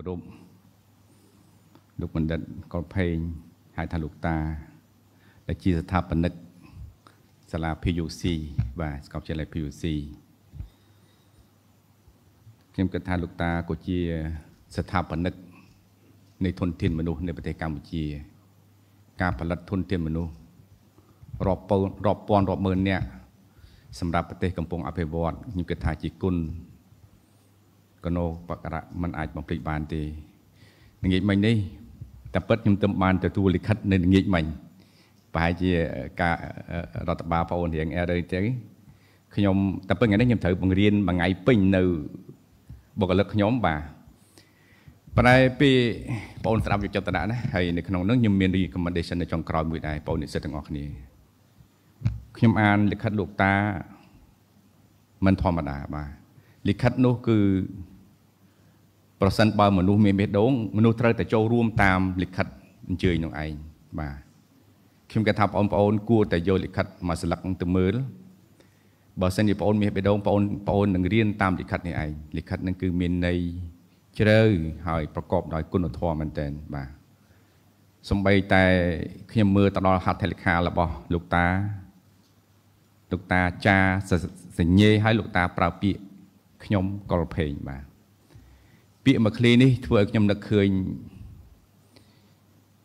គោរពលោកបណ្ឌិតកុលភេងហៅថាលោកតាដែលជាស្ថាបនិកសាលា PUC បាទស្កប់ជាឡា PUC ខ្ញុំគិតថាលោកតាក៏ជា ស្ថាបនិកនៃធនធានមនុស្សនៅប្រទេសកម្ពុជា ការផលិតធនធានមនុស្សរាប់ពាន់រាប់ពាន់រាប់ម៉ឺននាក់សម្រាប់ប្រទេសកំពុងអភិវឌ្ឍខ្ញុំគិតថាជាគុណកណោបករៈมันអាចបំភ្លេចបានទេល្ងាចមិញនេះតែពិតខ្ញុំទំបានទទួលលិខិតនៅល្ងាចមិញប្រហែលជាការរដ្ឋបាលបងប្អូនរៀងអែរទេខ្ញុំតែពិតថ្ងៃនេះខ្ញុំត្រូវបង្រៀនមួយថ្ងៃពេញនៅបុគ្គលិកខ្ញុំបាទប៉ុន្តែពីបងស្ដាប់យកចិត្តទុកដាក់ណាហើយនៅក្នុងនោះខ្ញុំមាន recommendation នៅចុងក្រោយមួយដែរបងនិស្សិតទាំងអស់គ្នាខ្ញុំអានលិខិតលោកតាមិនធម្មតាបាទលិខិតនោះគឺប្រសិនបើមនុស្សមានបេះដូងមនុស្សត្រូវតែចូលរួមតាមលិខិតអញ្ជើញនោះឯងបាទខ្ញុំគេថាបងប្អូនគួរតែយកលិខិតមកស្លឹកទៅមើលបើសិនជាបងប្អូនមានបេះដូងបងប្អូនបងប្អូននឹងរៀនតាមលិខិតនេះឯងលិខិតនឹងគឺមានន័យជ្រៅហើយប្រកបដោយគុណធម៌មែនទែនបាទសំបីតែខ្ញុំមើលទៅដល់ហត្ថលេខារបស់លោកតាលោកតាចាសញ្ញេឲ្យលោកតាប្រើពាក្យខ្ញុំកុលភេងបាទពាក្យមួយឃ្លានេះធ្វើឲ្យខ្ញុំនឹកឃើញ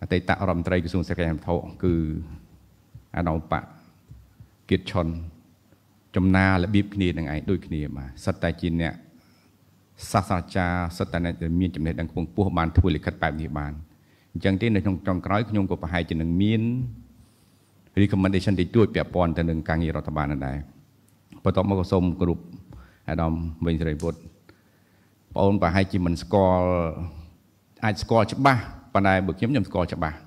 អតីតរដ្ឋមន្ត្រី ក្រសួងសេដ្ឋកិច្ចធម៌គឺអនុបកគៀតឆុនចំណារបៀបគ្នានឹងឯងដូចគ្នាបាទសិតតែជាអ្នកសាស្ត្រាចារ្យសិតតែអ្នកមានចំណេះដឹងខ្ពង់ខ្ពស់បានធ្វើលិខិតបែបនេះបានអញ្ចឹងទេនៅក្នុងចុងក្រោយខ្ញុំក៏ប្រហែលជានឹងមាន recommendation តិចតួចពាក់ព័ន្ធទៅនឹងការងាររដ្ឋបាលដែរបន្ទាប់មកក៏សូមគ្រប់អាដាមវិញសេរីពុទ្ធបងអូនប្រហែលជាមិនស្គាល់អាចស្គាល់ច្បាស់ប៉ុន្តែបើខ្ញុំខ្ញុំស្គាល់ច្បាស់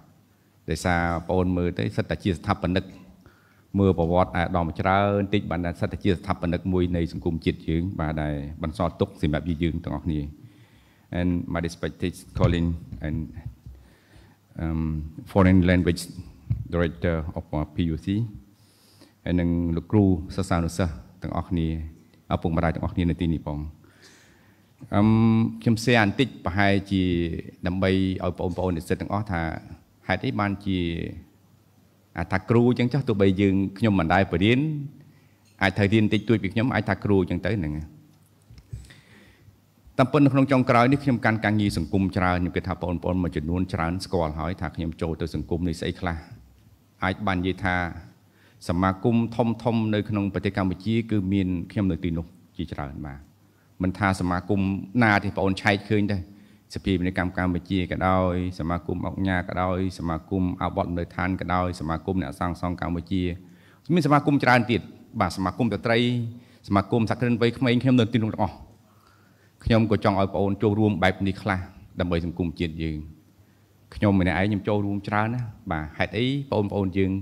ដោយសារបងអូនមើលទៅសិតតែជាស្ថាបនិក មើលប្រវត្តិអាដាមច្រើនតិចបានថាសិតតែជាស្ថាបនិកមួយនៃសង្គមជាតិយើងបាទដែលបន្សល់ទុកសម្រាប់យើងទាំងអស់គ្នា and my respected colleague and um foreign language director of PUC ហើយនឹងលោកគ្រូសិស្សានុសិស្សទាំងអស់គ្នាឪពុកម្ដាយទាំងអស់គ្នានៅទីនេះផងអឹមខ្ញុំសេបន្តិចប្រហែលជា ដើម្បីឲ្យបងប្អូននិស្សិតទាំងអស់ថាហេតុអីបានជាអាថាគ្រូអញ្ចឹងចោះទោះបីយើងខ្ញុំមិនដែរបរៀនអាចត្រូវរៀនតិចតួចពីខ្ញុំអាចថាគ្រូអញ្ចឹងទៅហ្នឹងតាមប៉ុននៅក្នុងចុងក្រោយនេះខ្ញុំកាន់ការងារសង្គមច្រើនខ្ញុំគិតថាបងប្អូនមួយចំនួនច្រើនស្គាល់ហើយថាខ្ញុំចូលទៅសង្គមនេះស្អីខ្លះអាចបាននិយាយថាសមាគមធំធំនៅក្នុង ប្រទេសកម្ពុជាគឺមានខ្ញុំនៅទីនោះជាច្រើនបាទមិនថាសមាគមណាទេបងអូនឆែកឃើញដែរសភាពាណិកម្មកម្ពុជាក៏ដោយ សមាគមអង្គញាក៏ដោយ សមាគមអវត្តនៅឋានក៏ដោយសមាគមអ្នកសង្សងកម្ពុជាមានសមាគមច្រើនទៀតបាទសមាគមតត្រី សមាគមសក្តិនវ័យក្មេងខ្ញុំនៅទីនោះទាំងអស់ខ្ញុំក៏ចង់ឲ្យបងអូនចូលរួមបែបនេះខ្លះដើម្បីសង្គមជាតិយើងខ្ញុំម្នាក់ឯងខ្ញុំចូលរួមច្រើនណាបាទហេតុអីបងប្អូនយើង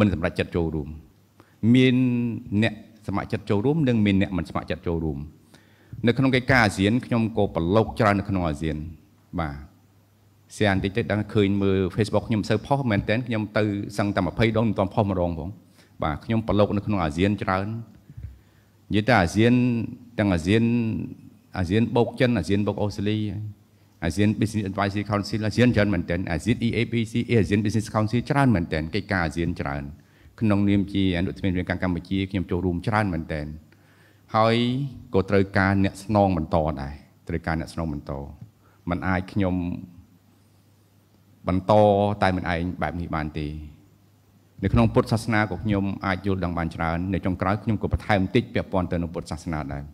មិនសម្រាប់ចិត្តចូលរួមមានអ្នកស្ម័គ្រចិត្តចូលរួមនិងមានអ្នកមិនស្ម័គ្រចិត្តចូលរួមនៅក្នុងកិច្ចការអាស៊ានខ្ញុំក៏ប្រឡូកច្រើននៅក្នុងអាស៊ានបាទស្អានតិចតិចដល់ឃើញមើល Facebook ខ្ញុំមិនសូវផុសមែនតើខ្ញុំទៅសឹងតែ20ដងមិនទាន់ផុសម្ដងផងបាទខ្ញុំប្រឡូកនៅក្នុងអាស៊ានច្រើននិយាយតែអាស៊ានទាំងអាស៊ានអាស៊ានបូកចិនអាស៊ានបូកអូស្ត្រាលីហើយ ASEAN Business Advisory Council ASEAN ច្រើនមែនទែន ASEAN EABC ASEAN Business Council ច្រើនមែនទែនកិច្ចការ ASEAN ច្រើន ក្នុង នាមជាអនុប្រធានការកម្ពុជាខ្ញុំចូលរួមច្រើនមែនទែនហើយក៏ត្រូវការ អ្នកស្នងបន្តដែរត្រូវការអ្នកស្នងបន្តมันអាចខ្ញុំបន្តតែមិនឯងបែបនេះបានទេនៅក្នុងពុទ្ធសាសនាក៏ខ្ញុំអាចយល់ដឹងបានច្រើននៅចុងក្រោយខ្ញុំក៏បន្ថែមបន្តិចពាក់ព័ន្ធទៅនឹងពុទ្ធសាសនាដែរ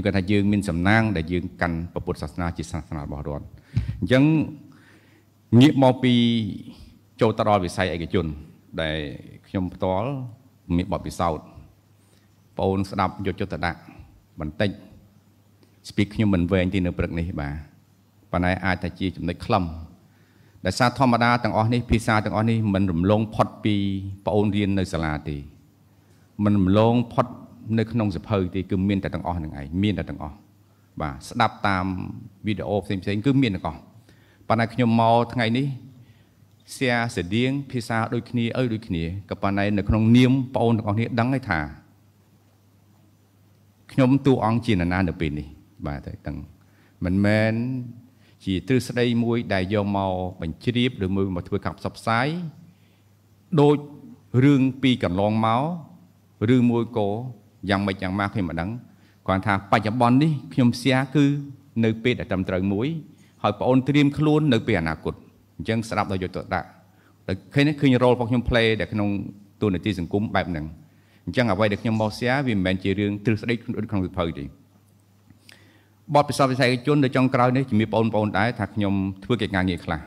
ខ្ញុំគាត់ថាយើងមានសំណាង ដែលយើងកាន់ព្រះពុទ្ធសាសនាជាសាសនារបស់រដ្ឋអញ្ចឹងងាកមកពីចូលទៅដល់វិស័យឯកជន ដែលខ្ញុំផ្ទាល់មានបទពិសោធន៍បងអូនស្ដាប់យកចិត្តទៅដាក់បន្តិច speak ខ្ញុំមិនវែងទេនៅព្រឹកនេះបាទប៉ុន្តែអាចថាជា ចំណុចខ្លឹមដោយសារធម្មតាទាំងអស់នេះភាសាទាំងអស់នេះមិនរំលងផុតពីបងអូនរៀននៅសាលាទេមិនរំលងផុតនៅក្នុងសភៅទេគឺមានតែទាំងអស់ហ្នឹងឯងមានតែទាំងអស់បាទស្ដាប់តាមវីដេអូផ្សេងផ្សេងគឺមានទាំងអស់ប៉ុន្តែខ្ញុំមកថ្ងៃនេះសៀស្តៀងភាសាដូចគ្នាអើដូចគ្នាក៏ប៉ុន្តែនៅក្នុងនាមបងអូនទាំងអស់គ្នាដឹងហើយថាខ្ញុំទូអង្គជាណានានៅពេលនេះបាទតែទាំងមិនមែនជាទ្រឹស្ដីមួយ ដែលយកមកបញ្ជ្រាបឬមួយមកធ្វើការផ្សព្វផ្សាយដូចរឿងពីកន្លងមកឬមួយក៏យ៉ាងម៉េចយ៉ាងម៉ាខ្ញុំមិនដឹងគ្រាន់ថាបច្ចុប្បន្ននេះខ្ញុំសៀគឺនៅពេលដែលត្រឹមត្រូវមួយហើយបងអូនត្រៀមខ្លួននៅពេលអនាគតអញ្ចឹងស្ដាប់ដោយយកទៅដាក់តែឃើញឃើញ role របស់ខ្ញុំ play ដែលក្នុងទូនាទីសង្គមបែបហ្នឹងអញ្ចឹងអ្វីដែលខ្ញុំមកសៀវាមិនមែនជារឿងទ្រឹស្ដីក្នុងវិភៅទេបទពិសោធន៍វិស័យឯកជននៅចុងក្រោយនេះជំរាបបងប្អូនដែរថាខ្ញុំធ្វើកិច្ចការងារខ្លះ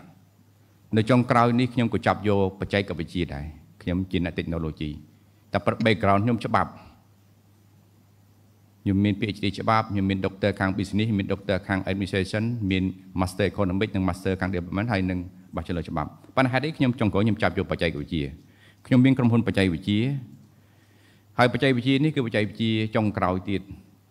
នៅចុងក្រោយនេះខ្ញុំក៏ចាប់យកបច្ចេកវិទ្យាដែរខ្ញុំជាអ្នក technology តែ background ខ្ញុំច្បាប់ខ្ញុំមាន PhD ច្បាប់ខ្ញុំមាន Doctor ខាង Business មាន Doctor ខាង Administration មាន Master Economic និង Master ខាង Development ហើយនិង Bachelor ច្បាប់ប៉ុន្តែហេតុអីខ្ញុំចុងក្រោយខ្ញុំចាប់យកបច្ចេកវិទ្យាខ្ញុំមានក្រុមហ៊ុនបច្ចេកវិទ្យាហើយបច្ចេកវិទ្យានេះគឺបច្ចេកវិទ្យាចុងក្រោយទៀត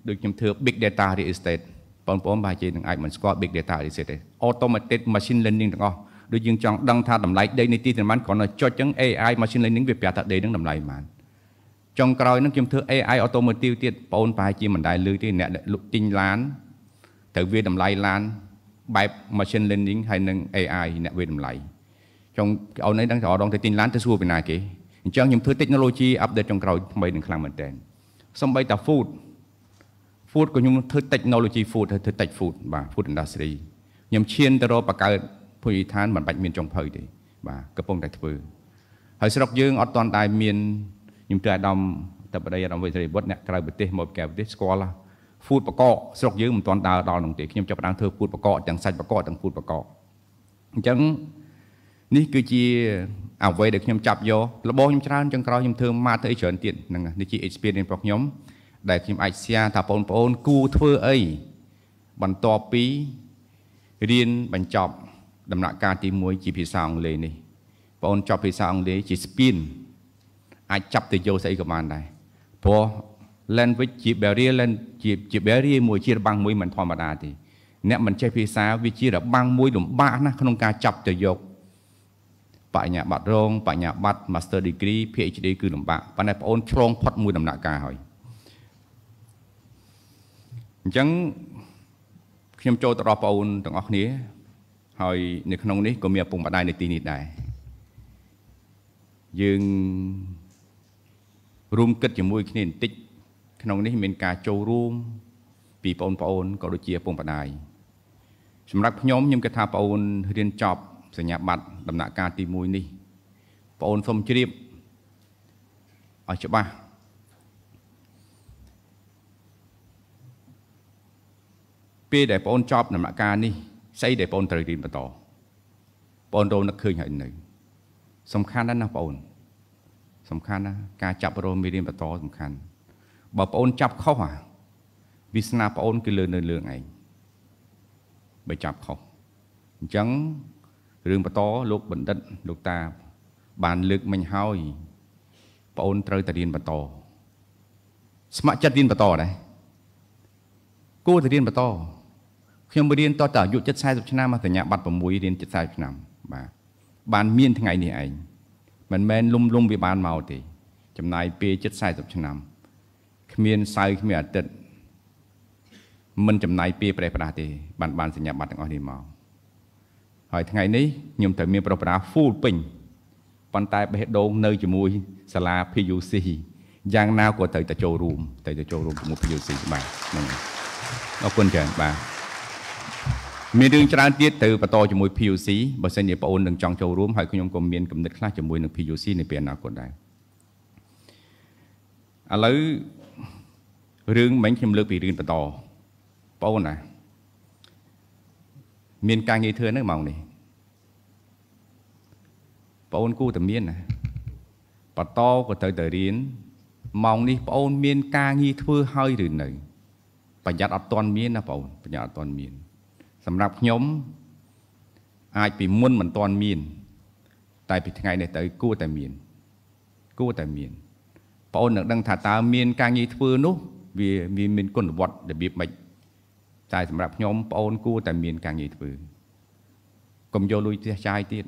ដូចខ្ញុំធ្វើ Big Data Real Estate បងប្អូនប្រហែលជានឹងអាចមិនស្គាល់ Big Data Real Estate ទេ Automated Machine Learning ទាំងអស់ដូចយើងចង់ដឹងថាតម្លៃដីនៃទីតាំងគ្រាន់តែចុចចឹង AI Machine Learning វាប្រាប់ថាដីនឹងតម្លៃប៉ុន្មានចុងក្រោយនឹងខ្ញុំធ្វើ AI automotive ទៀតបងប្រហែលជាមិនដែលលឺទេអ្នកលុបទិញឡានត្រូវវាតម្លៃឡានបែប machine learning ហើយនឹង AI អ្នកវាតម្លៃចុងអូននេះដឹងតែអរងទៅទិញឡានទៅសួរពីណាគេអញ្ចឹងខ្ញុំធ្វើ technology update ចុងក្រោយថ្មីនឹងខ្លាំងមែនតើសំបីតា food food ក៏ខ្ញុំធ្វើ technology food ធ្វើ tech food បាទ food industry ខ្ញុំឈានទៅរកបង្កើតភូមិឋានមិនបាច់មានចុងភៅទេបាទកំពុងតែធ្វើ ហើយស្រុកយើងអត់ទាន់ដែរមានខ្ញុំទៅអាដាមតបដីអាដាមវិសេរីវត្តអ្នកក្រៅប្រទេសមកកែប្រទេសស្គាល់ហ្វូតបកកស្រុកយើងមិនទាន់ដើរដល់នោះទេខ្ញុំចាប់ផ្ដើមធ្វើហ្វូតបកកទាំងសាច់បកកទាំងហ្វូតបកកអញ្ចឹងនេះគឺជាអ្វីដែលខ្ញុំចាប់យករបស់ខ្ញុំច្រើនចឹងក្រោយខ្ញុំធ្វើមកទៅអីច្រើនទៀតហ្នឹងនេះជា experience របស់ខ្ញុំដែលខ្ញុំអាច share ថាបងប្អូនគួរធ្វើអីបន្ទាប់ពីរៀនបញ្ចប់ដំណាក់កាលទី1ជាភាសាអង់គ្លេសនេះបងប្អូនចប់ភាសាអង់គ្លេសជាស្ពានអាចចាប់ទៅយកស្អីក៏បានដែរព្រោះ language ជា barrier ជា ជា barrier មួយជារបាំងមួយមិនធម្មតាទេអ្នកមិនចេះភាសាវាជារបាំងមួយលំបាកណាស់ក្នុងការចាប់ទៅយកបញ្ញាបត្ររងបញ្ញាបត្រ Master Degree PhD គឺលំបាកប៉ុន្តែបងអូនឆ្លងផុតមួយដំណាក់កាលហើយអញ្ចឹងខ្ញុំចូលទៅដល់បងអូនទាំងអស់គ្នាហើយនៅក្នុងនេះក៏មានឪពុកម្ដាយនៅទីនេះដែរយើងរួមគិតជាមួយគ្នាបន្តិចក្នុងនេះមានការចូលរួម ពីបងប្អូនក៏ដូចជាពុកម្ដាយសម្រាប់ខ្ញុំខ្ញុំគិតថាបងប្អូនរៀនចប់សញ្ញាបត្រដំណាក់កាលទី1នេះបងប្អូនសូមជ្រាបឲ្យច្បាស់ពេលដែលបងប្អូនចប់ដំណាក់កាលនេះស្អីដែលបងប្អូនត្រូវរៀនបន្តបងប្អូនរងនឹកឃើញហើយនៅសំខាន់ណាស់ណាបងប្អូនសំខាន់ណាការចាប់រោមមេរៀនបន្តសំខាន់បើប្អូនចាប់ខុសអាវាសនាប្អូនគឺលើនៅលើឯងបើចាប់ខុសអញ្ចឹងរឿងបន្តលោកបណ្ឌិតលោកតាបានលើកមិញហើយប្អូនត្រូវតែរៀនបន្ត ស្ម័គ្រចិត្តរៀនបន្តដែរគួរតែរៀនបន្តខ្ញុំរៀនតតអាយុ70 40ឆ្នាំបញ្ញាបត្រ6រៀន70ឆ្នាំបាទបានមានថ្ងៃនេះឯងមិនមែនលំលំវាបានមកទេ ចំណាយពេលជិត40ឆ្នាំគ្មានសៅគ្មានអាទិត្យមិនចំណាយពេលប្រេះផ្ដាស់ទេបានបានសញ្ញាបត្រទាំងអស់នេះមកហើយថ្ងៃនេះខ្ញុំត្រូវមាន ប្រប្រា full ពេញប៉ុន្តែ បេះដូង នៅជាមួយសាលា PUC យ៉ាងណាក៏ត្រូវតែចូលរួមត្រូវតែចូលរួមជាមួយ PUC បាទហ្នឹងអរគុណច្រើនបាទមានរឿងច្រើនទៀតត្រូវបន្តជាមួយ PUC បើសិនជាបងអូននឹងចង់ចូលរួមហើយខ្ញុំក៏មានកំណត់ខ្លះជាមួយនឹង PUC នៅពេលអនាគតដែរឥឡូវរឿងមិញខ្ញុំលើកពីរឿងបន្តបងអូនណាមានការងារធ្វើនៅម៉ោងនេះបងអូនគូតែមានណាបន្តក៏ត្រូវតែរៀនម៉ោងនេះបងអូនមានការងារធ្វើហើយឬនៅប្រយ័ត្នអត់ទាន់មានណាបងអូនប្រយ័ត្នអត់ទាន់មានសម្រាប់ខ្ញុំអាចពីមុនមិនទាន់មាន តែពីថ្ងៃនេះទៅគួរតែមានគួរតែមានបងអូននឹងដឹងថាតើមានការងារធ្វើនោះ វាមានគុណវត្តរបៀបម៉េចតែ សម្រាប់ខ្ញុំបងអូនគួរតែមានការងារធ្វើកុំយកលុយទះចាយទៀត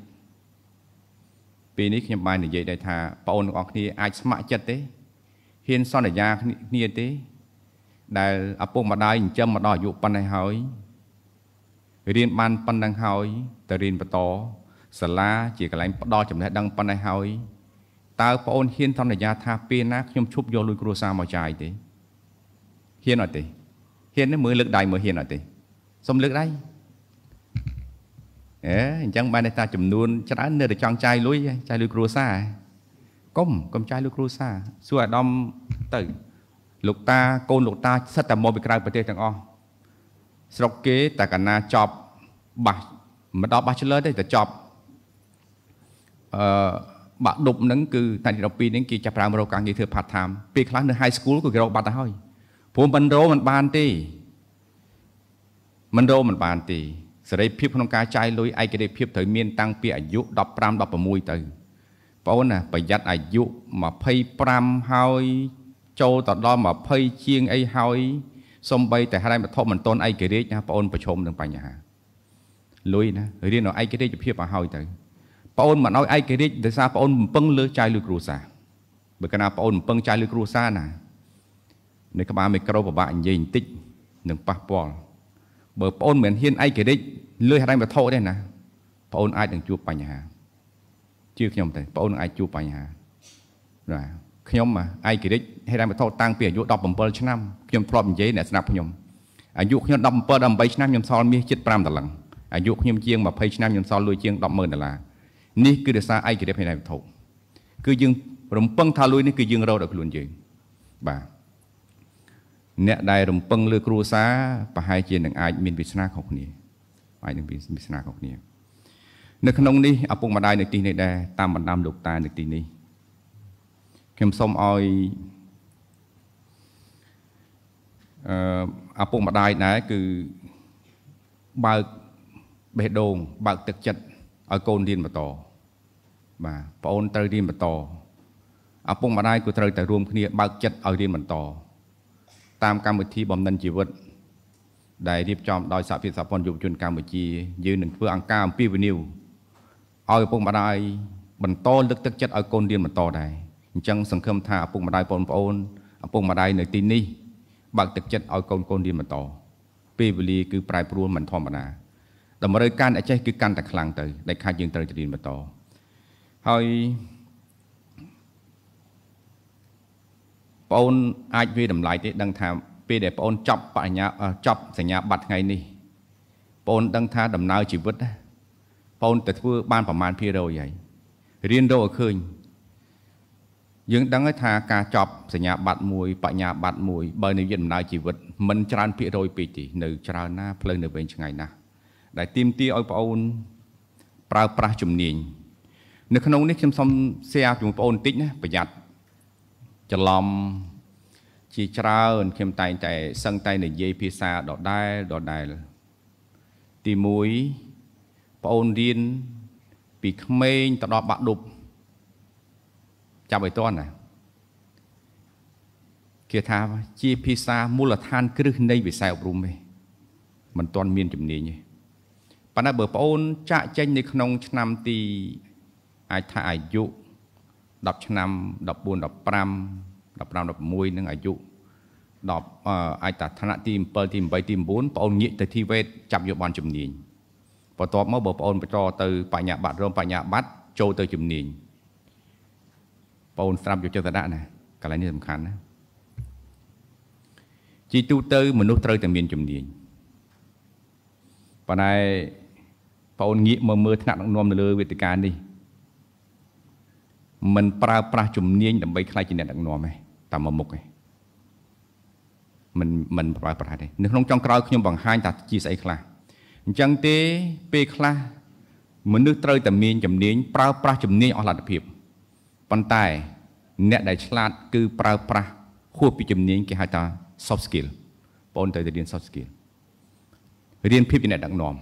ពេលនេះខ្ញុំបាននិយាយដែរថាបងអូនទាំងអស់គ្នាអាចស្ម័គ្រចិត្តទេហ៊ានសន្យាគ្នាទេ ដែលឪពុកម្ដាយចិញ្ចឹមមកដល់អាយុប៉ុណ្ណេះហើយរៀនបានប៉ុណ្ណឹងហើយទៅរៀនបន្តសាលាជាកន្លែងផ្ដល់ចំណេះដឹងប៉ុណ្ណេះហើយតើប្អូនហ៊ានសន្យាថាពេលណា ខ្ញុំឈប់យកលុយគ្រួសារមកចាយទេហ៊ានអត់ទេហ៊ានទេមើលលើកដៃមើលហ៊ានអត់ទេសុំលើកដៃអេអញ្ចឹងបានតែចំនួនច្រើននៅតែចង់ចាយលុយចាយលុយគ្រួសារកុំកុំចាយលុយគ្រួសារសួរអាដាមទៅលោកតាកូនលោកតាសិតតែមកពីក្រៅប្រទេសទាំងអស់ស្រុកគេតែកណាចប់បាសមិនដល់ Bachelor ទេតែចប់អឺបាក់ដប់ហ្នឹងគឺតាំងពី12ហ្នឹងគេចាប់ប្រើរកការងារធ្វើ part time ពេលខ្លះនៅ high school ក៏គេរកបាត់ទៅហើយព្រោះមិនរោមិនបានទេមិនរោមិនបានទេសេរីភាពក្នុងការចាយលុយឯករាជ្យភាពត្រូវមានតាំងពីអាយុ15 16ទៅបងអូនណាប្រយ័ត្នអាយុ25ហើយចូលទៅដល់20ជាងអីហើយសំបីតែហេតុវត្ថុមិនតន់ឯករាជ្យណាបងអូនប្រឈមនឹងបញ្ហាលុយណារៀនឲ្យឯករាជ្យភាពឲ្យហើយទៅបងអូនមិនឲ្យឯករាជ្យដោយសារបងអូនមិនពឹងលើចៅលើគ្រួសារបើកាលណាបងអូនមិនពឹងចៅលើគ្រួសារណានៅក្បាលមីក្រូពិបាកនិយាយបន្តិចនឹងប៉ះពាល់បើបងអូនមិនហ៊ានឯករាជ្យលើហេតុវត្ថុទេណាបងអូនអាចនឹងជួបបញ្ហាជឿខ្ញុំទៅបងអូនអាចជួបបញ្ហាបាទខ្ញុំឯករាជ្យហេរ៉ាមតោតាំងពីអាយុ17ឆ្នាំខ្ញុំធ្លាប់និយាយអ្នកស្ដាប់ខ្ញុំអាយុខ្ញុំ17 18ឆ្នាំខ្ញុំសល់មាសជិត5ដុល្លារអាយុខ្ញុំជាង20ឆ្នាំខ្ញុំសល់លុយជាង100000ដុល្លារនេះគឺដោយសារឯករាជ្យផ្នែកវត្ថុគឺយើងរំពឹងថាលុយនេះគឺយើងរកដោយខ្លួនយើងបាទអ្នកដែលរំពឹងលើគ្រួសារប្រហែលជានឹងអាចមានវាសនាខុសគ្នាអាចនឹងមានវាសនាខុសគ្នា នៅក្នុងនេះឪពុកម្ដាយនៅទីនេះដែរតាមបណ្ដាំលោកតានៅទីនេះខ្ញុំសូមឲ្យអឺឪពុកម្ដាយដែរគឺបើកបេះដូងបើកទឹកចិត្តឲ្យកូនរៀនបន្ត បាទប្អូនត្រូវរៀនបន្តឪពុកម្ដាយក៏ត្រូវតែរួមគ្នាបើកចិត្តឲ្យរៀនបន្ត តាមកម្មវិធីបំណិនជីវិត ដែលរៀបចំដោយសហភាពសហព័ន្ធយុវជនកម្ពុជាយើងនឹងធ្វើអង្ការអំពាវនាវឲ្យឪពុកម្ដាយបន្តលើកទឹកចិត្តឲ្យកូនរៀនបន្តដែរអញ្ចឹងសង្ឃឹមថាឪពុកម្ដាយបងប្អូនឪពុកម្ដាយនៅទីនេះបើកទឹកចិត្តឲ្យកូនកូនរៀនបន្តពេលវេលាគឺប្រែប្រួលមិនធម្មតាតម្រូវការអាចេះគឺកាន់តែខ្លាំងទៅដែលខាត់យើងត្រូវទៅរៀនបន្តហើយបងអូនអាចវាតម្លៃទេ ដឹងថាពេលដែលបងអូនចប់បញ្ញាចប់សញ្ញាបត្រថ្ងៃនេះបងអូនដឹងថាដំណើរជីវិតបងអូនទៅធ្វើបានប្រមាណភាគរយហើយរៀនរកឲ្យឃើញយើងដឹងហើយថាការចប់សញ្ញាបត្រមួយបញ្ញាបត្រមួយបើនៅវិទ្យាដំណើរជីវិតមិនច្រើនភាគរយពេកទេនៅច្រើនណាផ្លូវនៅវែងឆ្ងាយណាស់ដែលទីមទាឲ្យបងអូនប្រើប្រាស់ជំនាញនៅក្នុងនេះខ្ញុំសូម share ជាមួយបងប្អូនបន្តិចណាប្រយ័ត្នច្រឡំជាច្រើនខ្ញុំតែងតែសឹងតែនិយាយភាសាដដែលដដែលទី1បងអូនរៀនពីក្មេងទៅដល់បាក់ឌុបចាប់ឲ្យតន់ណាគេថាជាភាសាមូលដ្ឋាន គ្រឹះនៃវិស័យអប់រំទេមិនទាន់មានជំនាញទេប៉ុន្តែបើប្អូនចាក់ចេញនៅក្នុងឆ្នាំទីអាចថាអាយុ10ឆ្នាំ14 15 15 16នឹងអាយុ10អាចថាឋានៈទី7ទី8ទី9បងងាកទៅទីវេតចាប់យកបានជំនាញបន្ទាប់មកបើបងបន្តទៅ បញ្ញាបត្ររងបញ្ញាបត្រចូលទៅជំនាញបងស្រាប់យកចិត្តទៅដាក់ណាកន្លែងនេះសំខាន់ណាជីទូទៅមនុស្សត្រូវតែមានជំនាញប៉ុន្តែបងងាកមកមើលថ្នាក់ដឹកនាំនៅលើវេទិកានេះมันប្រើប្រាស់ជំនាញដើម្បីខ្លាចជាអ្នកដឹកនាំទេតាមមកមុខទេมันมันប្រើប្រាស់ទេនៅក្នុងចុងក្រោយខ្ញុំបង្ហាញថាជាស្អីខ្លះអញ្ចឹងទេពេលខ្លះមនុស្សត្រូវតែមានជំនាញប្រើប្រាស់ជំនាញអស់លទ្ធភាពប៉ុន្តែអ្នកដែលឆ្លាតគឺប្រើប្រាស់ហួសពីជំនាញគេហៅថា soft skill បងត្រូវទៅរៀន soft skill រៀនភាពជាអ្នកដឹកនាំ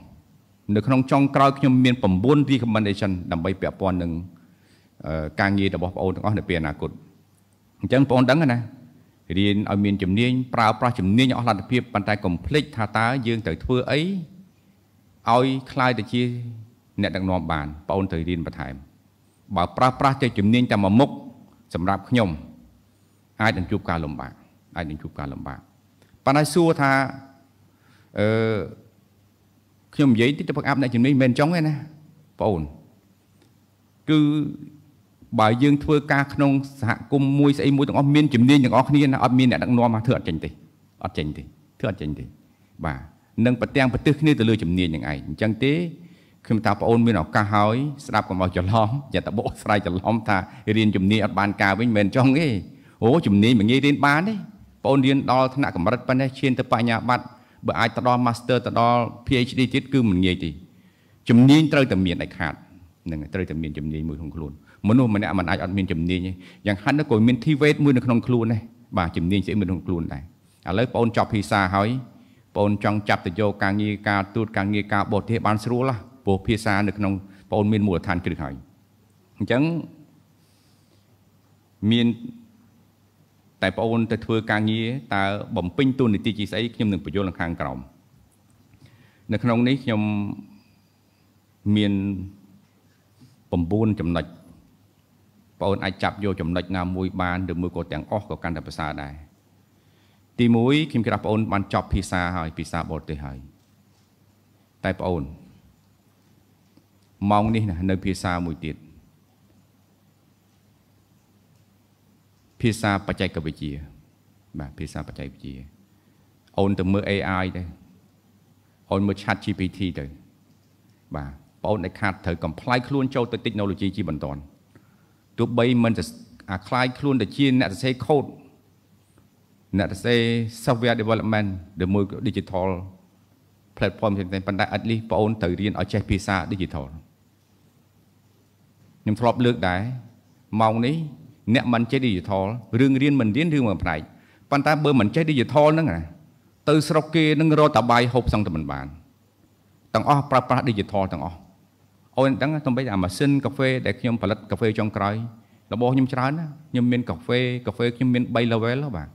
នៅក្នុងចុងក្រោយខ្ញុំមាន9 recommendation ដើម្បីពាក់ព័ន្ធនឹងការងាររបស់បងប្អូនទាំងអស់នៅពេលអនាគតអញ្ចឹងបងប្អូនដឹងណារៀនឲ្យមានជំនាញប្រើប្រាស់ជំនាញអស់លទ្ធភាពប៉ុន្តែកុំភ្លេចថាតើយើងត្រូវធ្វើអីឲ្យคล้ายទៅជាអ្នកដឹកនាំបានបងប្អូនត្រូវរៀនបន្ថែមបើប្រោះប្រាស់ចេះជំនាញតែមួយមុខសម្រាប់ខ្ញុំអាចនឹងជួបការលំបាកអាចនឹងជួបការលំបាកប៉ុន្តែសួរថាអឺខ្ញុំនិយាយតិចទៅបង្អាប់អ្នកជំនាញមិនមែនចង់ទេណាបងអូនគឺបើយើងធ្វើការក្នុងសហគមន៍មួយស្អីមួយទាំងអស់មានជំនាញទាំងអស់គ្នាណាអត់មានអ្នកដឹកនាំមកធ្វើអត់ចេញទេអត់ចេញទេធ្វើអត់ចេញទេបាទនឹងប្រទាំងប្រទេសគ្នាទៅលើជំនាញនឹងឯងអញ្ចឹងទេខ្ញុំថាបងអូនមានឱកាសហើយស្ដាប់កុំឲ្យច្រឡំយត្តបុស្រ័យច្រឡំថារៀនជំនាញអត់បានការវិញមិនមែនចង់ទេអូជំនាញមិនងាយរៀនបានទេបងអូនរៀនដល់ថ្នាក់កម្រិតប៉ុណ្ណេះឈានទៅបញ្ញាបត្របើអាចទៅដល់ Master ទៅដល់ PhD ទៀតគឺមិនងាយទេជំនាញត្រូវតែមានដាច់ខាតនឹងត្រូវតែមានជំនាញមួយក្នុងខ្លួនមនុស្សម្នាក់មិនអាចអត់មានជំនាញទេយ៉ាងហាក់នោះក៏មាន TVET មួយនៅក្នុងខ្លួនដែរបាទជំនាញស្អីមួយក្នុងខ្លួនដែរឥឡូវបងអូនចប់ភាសាហើយបងអូនចង់ចាប់ទៅយកការងារការទូត ការងារការបរទេសបានស្រួលហ៎ព្រោះភាសានៅក្នុងបងអូន មានមូលដ្ឋានគ្រឹះហើយអញ្ចឹងមានតែបងអូនទៅធ្វើការងារតើបំពេញតួនាទីជាស្អីខ្ញុំនឹងបញ្យល់ខាងក្រោមនៅក្នុងនេះខ្ញុំមាន9ចំណុចបងអូនអាចចាប់យកចំណុចណាមួយ បានឬមួយក៏ទាំងអស់ក៏កាន់តែប្រសើរដែរទី1ខ្ញុំគិតថាបងអូន បានចប់ភាសាហើយភាសាបរទេសហើយតែបងអូនម៉ោងនេះណានៅភាសាមួយទៀតភាសាបច្ចេកវិទ្យាបាទភាសាបច្ចេកវិទ្យាអូនទៅមើល AI ទៅអូនមើល Chat GPT ទៅ បាទបងអូនដែលខាត់ត្រូវកំ pl ៃខ្លួនចូលទៅ technology ជាបន្តទោះបីមិនអាខ្លាយខ្លួនទៅជាអ្នកសរសេរ code អ្នកសរសេរ software development ជាមួយ digital platform ផ្សេងៗប៉ុន្តែ at least បងអូនត្រូវរៀនឲ្យចេះភាសា digital ខ្ញុំធ្លាប់លើកដែរម៉ោងនេះអ្នកមិនចេះ digital រឿងរៀនមិនរៀនរឿងមួយផ្នែកប៉ុន្តែបើមិនចេះ digital ហ្នឹងណាទៅស្រុកគេនឹងរត់តបាយហូបសឹងតែមិនបានទាំងអស់ប្រើប្រាស់ digital ទាំងអស់អូនទាំងទំបិចអាម៉ាស៊ីនកាហ្វេដែលខ្ញុំផលិតកាហ្វេចុងក្រោយរបស់ខ្ញុំច្រើនណាខ្ញុំមានកាហ្វេកាហ្វេខ្ញុំមាន3 level បាទ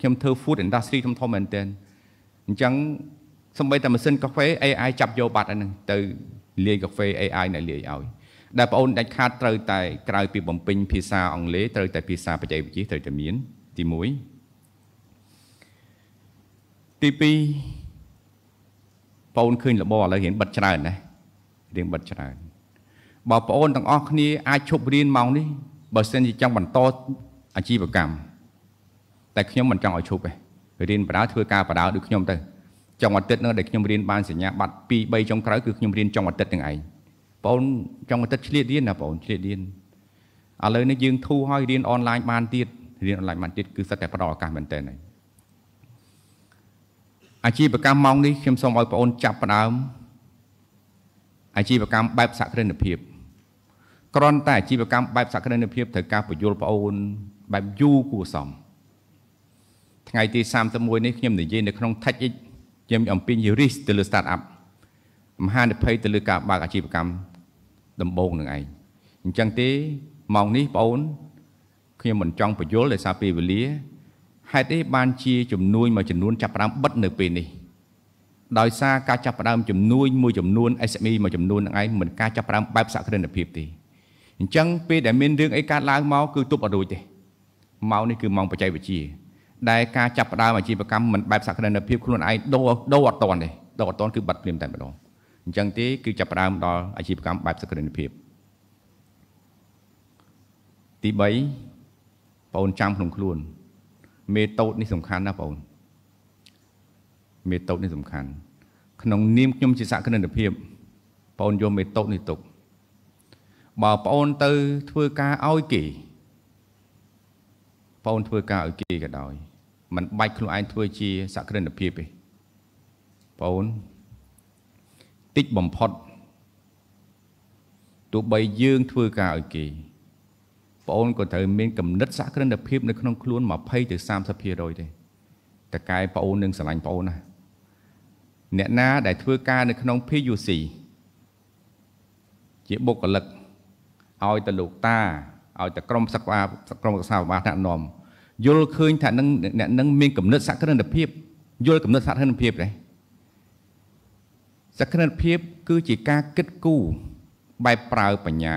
ខ្ញុំធ្វើ food industry ធំធំមែនទែនអញ្ចឹងសម្បីតែម៉ាស៊ីនកាហ្វេ AI ចាប់យកបាត់អាហ្នឹងទៅលាយកាហ្វេ AI នៅលាយឲ្យដែលបងអូនដាច់ខាតត្រូវតែក្រៅពីបំពេញភាសាអង់គ្លេសត្រូវតែភាសាបច្ចេកវិទ្យាត្រូវតែមានទី1ទី2បងអូនឃើញលបឥឡូវរៀនបិទច្រើនណារៀនបិទច្រើនបើបងអូនទាំងអស់គ្នាអាចឈប់រៀនម៉ោងនេះ បើសិនជាចង់បន្ត អាជីវកម្មតែខ្ញុំមិនចង់ឲ្យឈប់ទេរៀនបណ្ដាធ្វើការបណ្ដាដូចខ្ញុំទៅចុងអាទិត្យនោះដែលខ្ញុំរៀនបានសញ្ញាបត្រ2 3ចុងក្រោយគឺខ្ញុំរៀនចុងអាទិត្យទាំងឯងបងចង់មកទឹកឆ្លៀតរៀនណាបងឆ្លៀតរៀនឥឡូវនេះយើងធូរហើយរៀនអនឡាញបានទៀតរៀនអនឡាញបានទៀតគឺសិតតែផ្ដល់ឱកាសមែនតើហើយអាជីវកម្មម៉ោងនេះខ្ញុំសូមឲ្យបងចាប់ផ្ដើមអាជីវកម្មបែបសក្តិនភាពគ្រាន់តែអាជីវកម្មបែបសក្តិនភាពត្រូវការបញ្យលបងអូន បែបយូរគួរសមថ្ងៃទី31នេះខ្ញុំនិយាយនៅក្នុង TechX ខ្ញុំអំពីនិយាយ risk ទៅលើ startup មហានិភ័យទៅលើការបើកអាជីវកម្មដំបូងនឹងឯងអញ្ចឹងទេម៉ោងនេះបងអូនខ្ញុំមិនចង់បញ្យល់ដោយសារពេលវេលាហេតុអីបានជាចំនួនមួយចំនួនចាប់ផ្ដើមបិទនៅពេលនេះដោយសារការចាប់ផ្ដើមចំនួនមួយចំនួន SME មួយចំនួននឹងឯងមិនការចាប់ផ្ដើមបែបសក្តានុភាពទេអញ្ចឹងពេលដែលមានរឿងអីកើតឡើងមកគឺទប់អត់រួចទេម៉ោងនេះគឺម៉ោងបច្ចេកវិទ្យាដែលការចាប់ផ្ដើមអាជីវកម្មមិនបែបសក្តានុភាពខ្លួនឯងដូរដូរអត់តន់ទេដូរអត់តន់គឺបាត់ភ្លាមតែម្ដងអញ្ចឹងទេគឺចាប់ផ្ដើមដល់អាជីវកម្មបែបសក្តានុពលទី3បងចាំក្នុងខ្លួនមេតូតនេះសំខាន់ណាបងមេតូតនេះសំខាន់ក្នុង នាមខ្ញុំជាសក្តានុពលបងយកមេតូតនេះទុកបើបងទៅធ្វើការឲ្យគេបងធ្វើការឲ្យគេក៏ដោយមិនបាច់ខ្លួនឯងធ្វើជាសក្តានុពលទេបងតិចបំផុតទោះបីយើងធ្វើការឲ្យគេបងអូនក៏ត្រូវមានកំណត់សក្តានុភាពនៅក្នុងខ្លួន20ទៅ30%ទេតកែបងអូននឹងស្រឡាញ់បងអូនណាអ្នកណា ដែលធ្វើការ នៅក្នុង PUC ជាបុគ្គលិកឲ្យទៅលោកតាឲ្យទៅក្រមសិក្សាក្រមសិក្សាបាលថ្នាក់នាំយល់ឃើញថានឹងអ្នកនឹងមានកំណត់សក្តានុភាពយល់កំណត់សក្តានុភាពដែរសក្តិភាពគឺជាការគិតគូរបែបប្រើបញ្ញា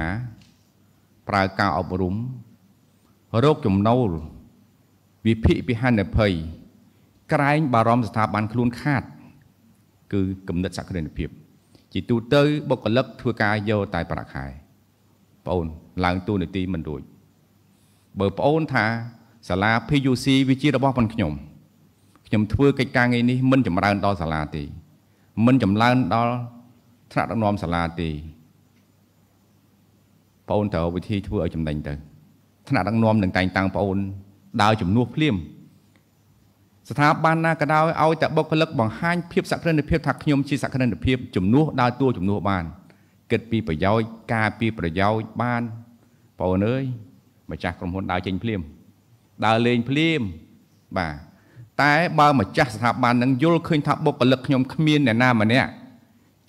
ប្រើការអប់រំរោគចំណូលវិភាគពីហានិភ័យក្រែងបារម្ភស្ថាប័នខ្លួនខាត គឺគំនិតសក្តិភាពជាទូទៅ បុគ្គលិកធ្វើការយកតែប្រាក់ខែប្អូនឡើងទូនីតិមិនរួចបើប្អូនថាសាលា PUC វាជារបស់ប៉ុនខ្ញុំខ្ញុំធ្វើកិច្ចការងារនេះមិនចម្រើនដល់សាលាទេមិនចម្លើនដល់ថ្នាក់ដឹកនាំសាលាទេបងអូនត្រូវវិធីធ្វើឲ្យចំណេញទៅថ្នាក់ដឹកនាំនឹងតែងតាំងបងអូនដើរជំនួសភ្លាមស្ថាប័នណាក៏ដោយឲ្យតែបុគ្គលិកបង្ហាញភាពសក្តានុពលថាខ្ញុំជាសក្តានុពលជំនួសដើរតួជំនួសបាន គិតពីប្រយោជន៍ការពីប្រយោជន៍បានបងអូនអើយម្ចាស់ក្រុមហ៊ុនដើរចេញភ្លាមដើរលេងភ្លាមបាទតែបើម្ចាស់ស្ថាប័ននឹងយល់ឃើញថាបុគ្គលិកខ្ញុំគ្មានអ្នកណាម្នាក់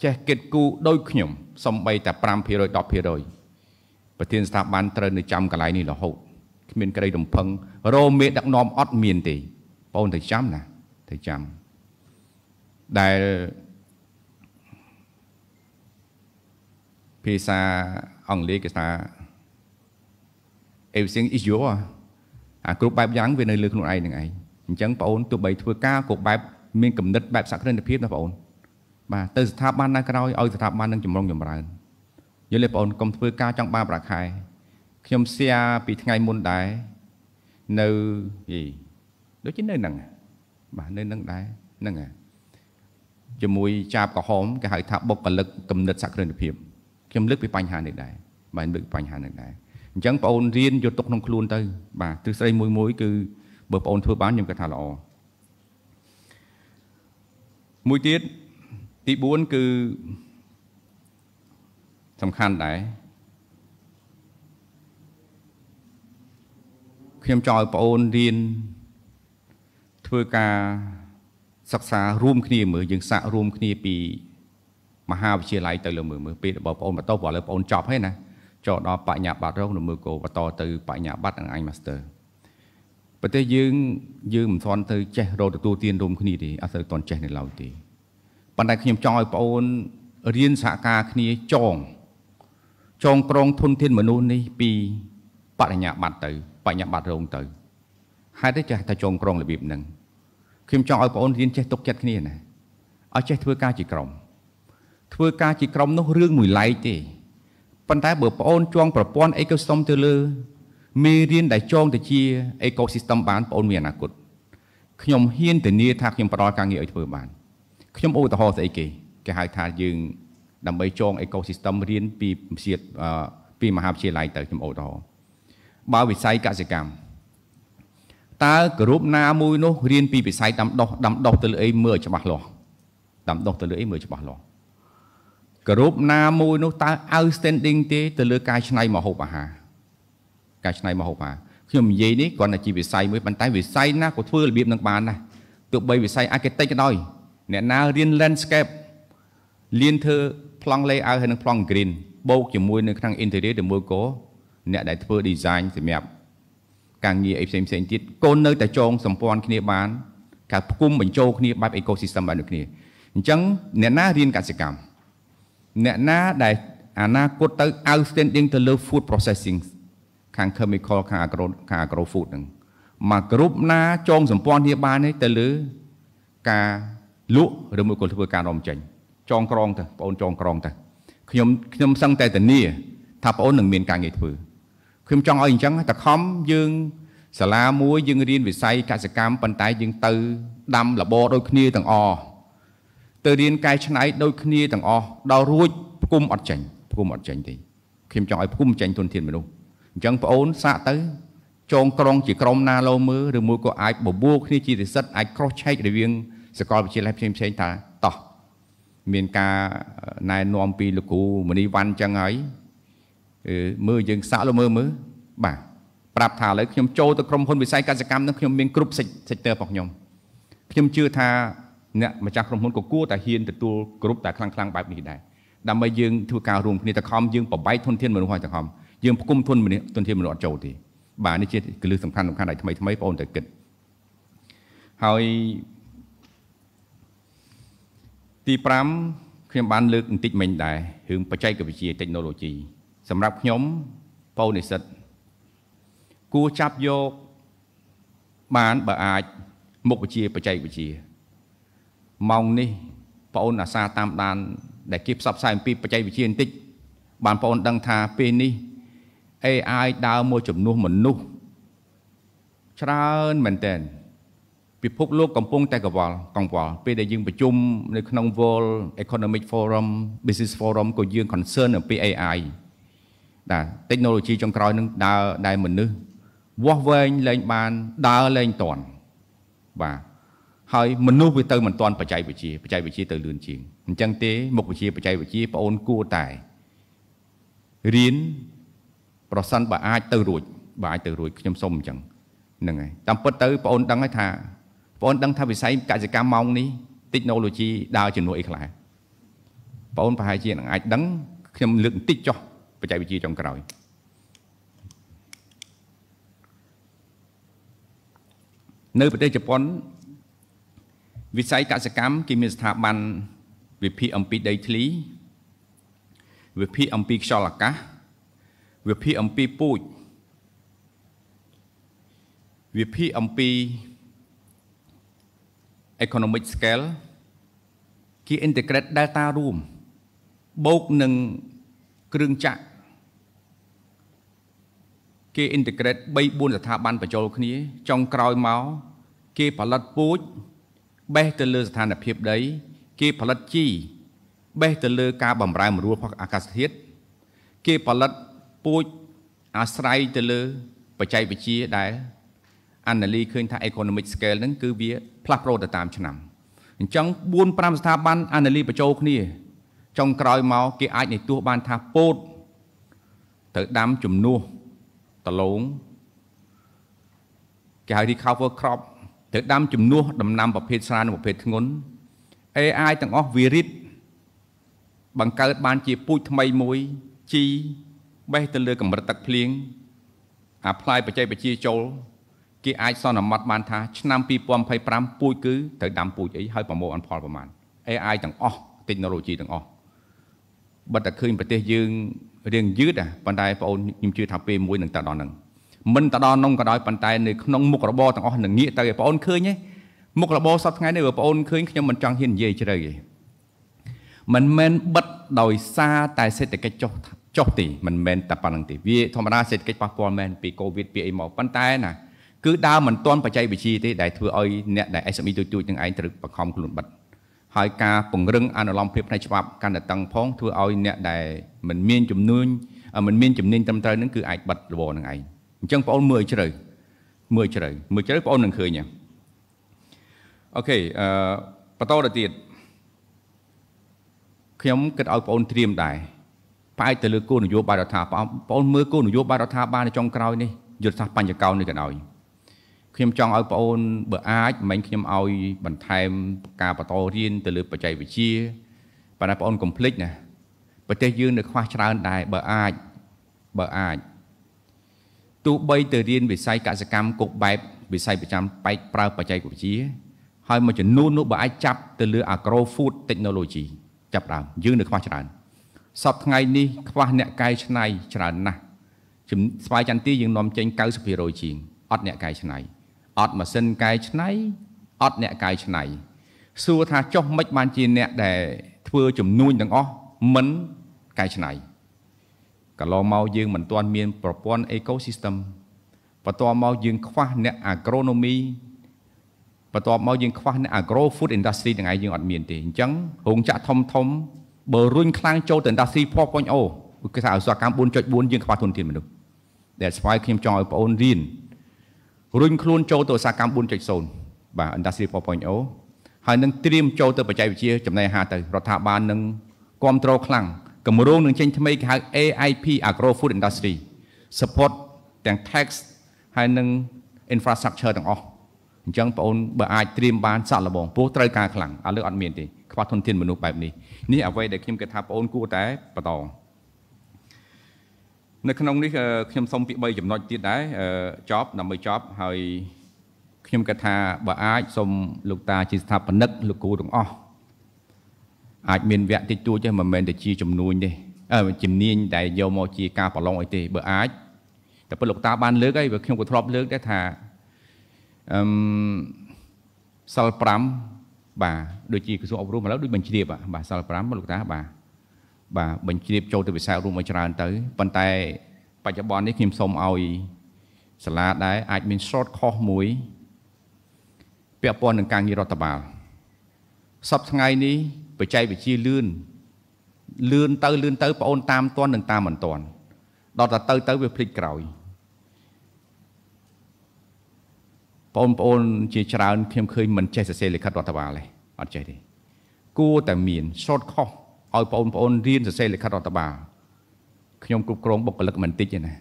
ចេះគិតគូរដូចខ្ញុំសំបីតែ5% 10%ប្រធានស្ថាប័នត្រូវនៅចាំកន្លែងនេះរហូតគ្មានក្រីរំភឹងរោមេដឹកនាំអត់មានទេបងទៅចាំណាទៅចាំដែលភាសាអង់គ្លេសគេថា everything is your អាគ្រប់បែបយ៉ាង វានៅលើខ្លួនឯងនឹងឯងអញ្ចឹងបងអូនទោះបីធ្វើការក៏បែបមានគំនិតបែបសក្តានុភាពណាបងអូនបាទទៅស្ថាប័នណាក្រោយឲ្យស្ថាប័ននឹងចម្រុងចម្រើនយល់ទេបងអូនកុំធ្វើការចង់បានប្រាក់ខែ ខ្ញុំសៀពីថ្ងៃមុនដែរនៅហីដូចជានៅនឹងបាទនៅនឹងដែរនឹងជាមួយចាបក្រហមគេហៅថាបុគ្គលិកគំនិតសក្តានុភាពខ្ញុំលើកពីបញ្ហានេះដែរបាទលើកពីបញ្ហានេះដែរអញ្ចឹងបងអូនរៀនយកទុកក្នុងខ្លួនទៅបាទទ្រឹស្ដីមួយមួយគឺបើបងអូនធ្វើបានខ្ញុំគិតថាល្អមួយទៀតទី4គឺសំខាន់ដែរខ្ញុំចង់ឲ្យបងអូនរៀនធ្វើការសិក្សារួមគ្នាមើលយើងសាករួម គ្នាពីមហាវិទ្យាល័យទៅលើមើលមើលពេលរបស់បងអូនបន្តព្រោះឥឡូូវបងអូនចប់ហើយណាចូលដល់បញ្ញាបត្ររងនៅមើលគោបន្តទៅបញ្ញាបត្រនឹងអញ Master ប្រទេសយើងយើងមិនស្ន់ទៅចេះរកទទួលទានរួមគ្នាទេអត់ទៅតន់ចេះនៅឡើយទេប៉ុន្តែខ្ញុំចង់ឲ្យបងអូនរៀនសហការគ្នាចង ចងក្រងធនធានមនុស្សនេះពីបរិញ្ញាបត្រទៅបញ្ញាបត្ររងទៅហេតុទេចេះតែចងក្រងរបៀបហ្នឹងខ្ញុំចង់ឲ្យបងអូនរៀនចេះទុកចិត្តគ្នាណាឲ្យចេះធ្វើការជាក្រុមធ្វើការជាក្រុម នោះរឿងមួយឡែកទេប៉ុន្តែបើបងអូនចងប្រព័ន្ធអេកូសិស្តមទៅលើមេរៀនដែលចងទៅជា ecosystem បានបងអូនមានអនាគតខ្ញុំហ៊ានធានាថាខ្ញុំផ្ដល់ការងារឲ្យធ្វើបានខ្ញុំឧទាហរណ៍ស្អីគេគេហៅថាយើងដើម្បីចង ecosystem រៀនពីវិទ្យាពីមហាវិទ្យាល័យទៅខ្ញុំឧទាហរណ៍បើវិស័យកសិកម្មតើក្រុមណាមួយនោះរៀនពីវិស័យដាំដុះដាំដុះទៅលើអីមើលច្បាស់លាស់ដាំដុះទៅលើអីមើលច្បាស់លាស់ក្រុមណាមួយនោះតើ outstanding ទេ ទៅលើការច្នៃម្ហូបអាហារការច្នៃម្ហូបអាហារខ្ញុំនិយាយនេះគ្រាន់តែជាវិស័យមួយប៉ុន្តែវិស័យណាក៏ធ្វើរបៀបនឹងបានដែរទោះបីវិស័យ architect ក៏ដោយអ្នកណារៀន landscape រៀនធ្វើប្លង់ layout ហើយនឹងប្លង់ green បូកជាមួយនៅក្នុង interior ជាមួយក៏អ្នកដែលធ្វើ design សម្រាប់ការងារអីផ្សេងផ្សេងទៀតកូននៅតែចងសម្ព័ន្ធគ្នា បានការផ្គុំបញ្ចូលគ្នាបែប ecosystem បែបនេះគ្នាអញ្ចឹងអ្នកណារៀនកសិកម្មអ្នកណាដែលអនាគតទៅ outstanding ទៅលើ food processing ខាង chemical ខាង agro ខាង agro food ហ្នឹងមកគ្រប់ណាចងសម្ព័ន្ធគ្នាបាននេះទៅលើការលក់ឬមួយក៏ធ្វើការរំចេញចងក្រងទៅបងអូនចងក្រងទៅខ្ញុំខ្ញុំសឹងតែធានា ថាបងអូននឹងមានការងារធ្វើខ្ញុំចង់ឲ្យអញ្ចឹងតែខំយើងសាលាមួយយើងរៀនវិស័យកសិកម្មប៉ុន្តែយើងទៅ ដាំលបដូចគ្នាទាំងអស់ទៅរៀនកែច្នៃដូចគ្នាទាំងអស់ដល់រួចគុំអត់ចេញគុំអត់ចេញទេខ្ញុំចង់ឲ្យគុំចេញទុនធានមនុស្សអញ្ចឹងប្អូនសាកទៅចងក្រងជាក្រុមណាលោមើលឬមួយក៏អាចបបួលគ្នាជានិស្សិតអាចក្រោះឆែករវាងសកលវិទ្យាល័យផ្សេងផ្សេងថាតោះមានការណែនាំពីលោកគ្រូមនីវ៉ាន់អញ្ចឹងហើយមើលយើងសាកលោមើលមើលបាទប្រាប់ថាឥឡូវខ្ញុំចូលទៅក្រុមហ៊ុនវិស័យកសិកម្មនឹងខ្ញុំមានគ្រប់ sector របស់ខ្ញុំខ្ញុំជឿថាអ្នកម្ចាស់ក្រុមហ៊ុនក៏គួរតែហ៊ានទទួលគ្រប់តែខ្លាំងៗបែបនេះដែរដើម្បីយើងធ្វើការរួមគ្នាតខំយើងប្របែកធនធានមនុស្សឲ្យតខំយើងផ្គុំទុនមនុស្សទុនធានមនុស្សអត់ចូលទេបាទនេះជាគន្លឹះសំខាន់សំខាន់ដែលថ្មីថ្មីបងប្អូនត្រូវគិតហើយទី5ខ្ញុំបានលើកបន្តិចមិញដែររឿងបច្ចេកវិទ្យា technology សម្រាប់ខ្ញុំបងនិស្សិតគួរចាប់យកបានបើអាច មុខវិជ្ជាបច្ចេកវិទ្យាម៉ោងនេះបងអូនអាសាតាមដាន ដែលគេផ្សព្វផ្សាយអំពីបច្ចេកវិទ្យាបន្តិចបានបងអូនដឹងថាពេលនេះ AI ដើរមកជំនួសមនុស្សច្រើនមែនតើពិភពលោក កំពុងតែកង្វល់កង្វល់ពេលដែលយើង ប្រជុំនៅក្នុង World Economic Forum Business Forum ក៏យើង concern អំពី AI បាទ technology ចុងក្រោយនឹងដើរដែលមនុស្សវាស់វែងលែងបានដើរលែងតាន់បាទហើយមនុស្សវាទៅមិនតាន់បច្ចេកវិទ្យាបច្ចេកវិទ្យាទៅលឿនជាងអញ្ចឹងទេមុខវិជ្ជាបច្ចេកវិទ្យាបងអូនគួរតែរៀនប្រសិនបើអាចទៅរួចបើអាចទៅរួចខ្ញុំសុំអញ្ចឹងហ្នឹងហើយតាមពិតទៅបងអូនដឹងហើយថាបងអូនដឹងថាវិស័យកសិកម្មម៉ោងនេះ technology ដើរជំនួសអីខ្លះបងអូនប្រហែលជានឹងអាចដឹង ខ្ញុំលើកបន្តិចចុះបច្ចេកវិទ្យាចុងក្រោយនៅប្រទេសជប៉ុនវិស័យកសិកម្មគេមានស្ថាប័នវិភាគអំពីដីធ្លីវិភាគអំពីខ្យល់អាកាសវិភាគអំពីពូជវិភាគអំពី economic scale គេ integrate data រួមបូកនឹងគ្រឿងចក្រគេ integrate 3 4ស្ថាប័នបញ្ចូលគ្នាចុងក្រោយមកគេផលិតពូជបេះទៅលើស្ថានភាពដីគេផលិតជីបេះទៅលើការបំរែបំរួលផកអាកាសធាតុគេផលិតពួចអាស្រ័យទៅលើបច្ចេកវិទ្យាដែល analysis ឃើញថា economic scale ហ្នឹងគឺវាផ្លាស់ប្ដូរទៅតាមឆ្នាំអញ្ចឹង4 5ស្ថាប័ន analysis បញ្ចូលគ្នាចុងក្រោយមកគេអាចនិទានបាន ថាពោតត្រូវដាំជំនួសដលងគេហៅ recover crop ត្រូវដាំជំនួសដំណាំប្រភេទស្រានិងប្រភេទធ្ងន់ AI ទាំងអស់វារិទ្ធបង្កើតបានជាពូជថ្មីមួយជីបេះទៅលើកម្រិតទឹកភ្លៀងអាផ្លាយបច្ចេកវិទ្យាចូលគេអាចសន្មត់បានថាឆ្នាំ2025ពូជគឺត្រូវដាំពូជអីហើយប្រមូលអនផលប្រមាណ AI ទាំងអស់ technology ទាំងអស់បើតែឃើញប្រទេសយើងរៀងយឺតប៉ុន្តែបងអូនខ្ញុំជឿថាពេលមួយនឹងទៅដល់ហ្នឹងមិនទៅដល់នោះក៏ដោយប៉ុន្តែនៅក្នុងមុខរបរទាំងអស់នឹងងាកទៅឯបងអូនឃើញទេមុខរបរសប្តាហ៍ថ្ងៃនេះបងអូនឃើញខ្ញុំមិនចង់ហ៊ាននិយាយជ្រៅទេមិនមែនបិទដោយសារតែ សេដ្ឋកិច្ចចុះចុះទីមិនមែនតែប៉ុណ្្នឹងទេវាធម្មតាសេដ្ឋកិច្ចប៉ះពាល់មែនពីកូវីដពីអីមកប៉ុន្តែណាគឺដើមមិនទាន់បច្ចេកវិទ្យាទេដែលធ្វើឲ្យអ្នកដែល SME ទូចទូចនឹងឯងត្រូវបង្ខំខ្លួនបិទហើយការពង្រឹងអនុលោមភាពផ្នែកច្បាប់កាន់តែតឹងផងធ្វើឲ្យអ្នកដែលមិនមានជំនួយមិនមានជំនាញត្រឹមត្រូវនឹងគឺអាចបិទរបរនឹងឯងអញ្ចឹងបងអូនមើលឲ្យជ្រៅមើលជ្រៅមើលជ្រៅបងអូននឹងឃើញអូខេអឺបន្តទៅទៀតខ្ញុំគិតឲ្យបងអូនត្រៀមដែរផ្អែកទៅលើគោលនយោបាយរដ្ឋាភិបាលបងមើលគោលនយោបាយរដ្ឋាភិបាលនៅចុងក្រោយនេះយុទ្ធសាស្ត្របញ្ញកោនេះក៏ដោយខ្ញុំចង់ឲ្យបងអូនបើអាចមិនខ្ញុំឲ្យបន្ថែម ការបន្តរៀនទៅលើបច្ចេកវិទ្យាប៉ុន្តែបងអូនកុំភ្លេចណាប្រទេស យើងនៅខ្វះច្រើនដែរបើអាចបើអាចទោះបីទៅរៀនវិស័យកសិកម្មគុកបែប វិស័យប្រចាំបែកប្រើបច្ចេកវិទ្យាហើយមួយចំនួននោះបើអាចចាប់ទៅលើ agro food technology ចាប់ដើមយើងនៅខ្វះច្រើនសពថ្ងៃនេះខ្វះអ្នកកាយឆ្នៃ ច្រើនណាស់ស្វាយចន្ទីយើងនាំចេញ90%ជាងអត់អ្នកកាយឆ្នៃអត់ម៉ាស៊ីនកាយឆ្នៃអត់អ្នកកាយឆ្នៃសួរថាចុះមិនបានជាអ្នកដែលធ្វើចំនួនទាំងអស់មិនកែច្នៃកន្លងមកយើងមិនទាន់មាន ប្រព័ន្ធ ecosystem បន្ទាប់មកយើងខ្វះអ្នក agronomy បន្ទាប់មកយើងខ្វះអ្នក agro food industry ទាំងឯងយើងអត់មានទេអញ្ចឹងរោងចក្រធំធំបើរុញខ្លាំងចូលទៅ industry 4.0គឺថាឧស្សាហកម្ម4.4យើងខ្វះធនធានមនុស្ស That's why ខ្ញុំចង់ឲ្យបងប្អូនរៀនរុញខ្លួនចូលទៅឧស្សាហកម្ម4.0បាទ industry 4.0ហើយនឹងត្រៀមចូលទៅបច្ចេកវិទ្យាចំណេះអាហារទៅរដ្ឋាភិបាលនឹងគ្រប់គ្រងខ្លាំងគម្រោងនឹងចេញថ្មីគេហៅ AIP Agro Food Industry support ទាំង tax ហើយនឹង infrastructure ទាំងអស់អញ្ចឹងបងប្អូនបើអាចត្រៀមបានសាក់លបងពោះត្រូវការខ្លាំងឥឡូវអត់មានទេខ្វះធនធានមនុស្សបែបនេះនេះអ្វីដែលខ្ញុំគិតថាបងអូនគួរតែបន្តនៅក្នុងនេះខ្ញុំសុំពាក្យ3ចំណុចទៀតដែរចប់ដើម្បីចប់ហើយខ្ញុំគិតថាបើអាចសូមលោកតា ជាស្ថាបនិក លោកគ្រូទាំងអស់អាចមានវគ្គតិចតួចទេមិនមែនតែ ជាចំនួនទេអឺជំនាញដែលយកមកជាការប្រឡងអីទេបើអាចតែពេលលោកតាបាន លើកអីបើខ្ញុំក៏ធ្លាប់លើកដែរថាអឹមសិល5បាទដូចជាក្រសួងអប់រំឥឡូវដូចបញ្ជ្រាបបាទសាល5លោកតាបាទបាទបញ្ជ្រាបចូលទៅវិស័យអប់រំឲ្យច្រើនទៅប៉ុន្តែ បច្ចុប្បន្ននេះខ្ញុំសូមឲ្យសាលាដែរអាចមាន short course មួយពាក់ព័ន្ធនឹងការងាររដ្ឋបាលសពថ្ងៃនេះបច្ចេកវិទ្យាលឿនលឿនទៅលឿនទៅបងអូនតាមតាន់និងតាមមិនតាន់ដល់តែទៅទៅវាភ្លេចក្រោយបងប្អូនជាច្រើនខ្ញុំឃើញមិនចេះសរសេរលិខិតរដ្ឋបាលទេអត់ចេះទេគួរតែមាន short course ឲ្យបងប្អូនរៀនសរសេរលិខិតរដ្ឋបាលខ្ញុំគ្រប់គ្រងបុគ្គលិកមិនតិចទេណា